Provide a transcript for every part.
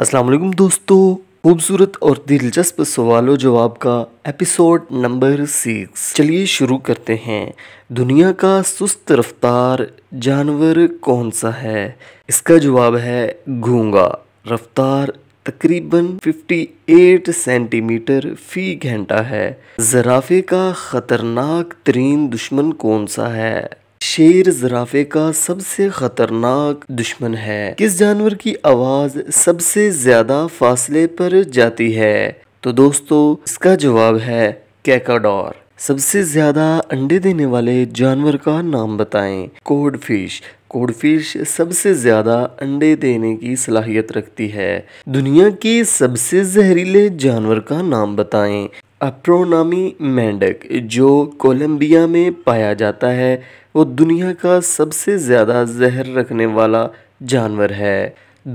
अस्सलाम वालेकुम दोस्तों खूबसूरत और दिलचस्प सवालों जवाब का एपिसोड नंबर सिक्स चलिए शुरू करते हैं दुनिया का सुस्त रफ्तार जानवर कौन सा है इसका जवाब है घूंगा रफ्तार तकरीबन 58 सेंटीमीटर फी घंटा है जराफे का ख़तरनाक तरीन दुश्मन कौन सा है शेर जराफे का सबसे खतरनाक दुश्मन है किस जानवर की आवाज सबसे ज्यादा फासले पर जाती है तो दोस्तों इसका जवाब है कैकाडोर सबसे ज़्यादा अंडे देने वाले जानवर का नाम बताएं कोडफिश कोडफिश सबसे ज़्यादा अंडे देने की सलाहियत रखती है दुनिया के सबसे जहरीले जानवर का नाम बताएं अप्रोनामी मेंढक जो कोलंबिया में पाया जाता है वो दुनिया का सबसे ज़्यादा जहर रखने वाला जानवर है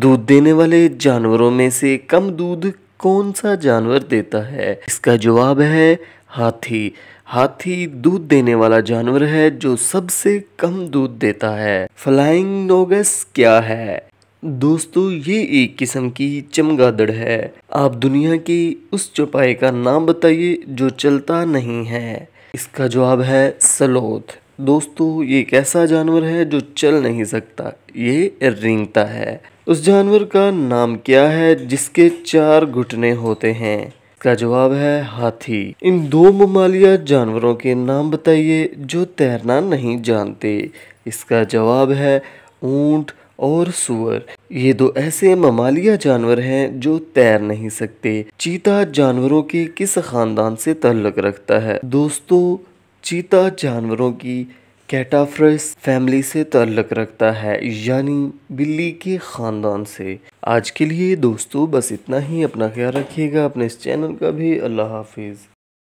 दूध देने वाले जानवरों में से कम दूध कौन सा जानवर देता है इसका जवाब है हाथी हाथी दूध देने वाला जानवर है जो सबसे कम दूध देता है फ्लाइंग नोगस क्या है दोस्तों ये एक किस्म की चमगादड़ है आप दुनिया की उस चौपाई का नाम बताइए जो चलता नहीं है इसका जवाब है सलोथ दोस्तों ये एक ऐसा जानवर है जो चल नहीं सकता ये रिंगता है उस जानवर का नाम क्या है जिसके चार घुटने होते हैं इसका जवाब है हाथी इन दो ममालिया जानवरों के नाम बताइए जो तैरना नहीं जानते इसका जवाब है ऊंट और सुअर ये दो ऐसे ममालिया जानवर हैं जो तैर नहीं सकते चीता जानवरों के किस खानदान से तल्लक रखता है दोस्तों चीता जानवरों की कैटाफ्रस फैमिली से ताल्लक रखता है यानी बिल्ली के ख़ानदान से आज के लिए दोस्तों बस इतना ही अपना ख्याल रखिएगा अपने इस चैनल का भी अल्लाह हाफिज़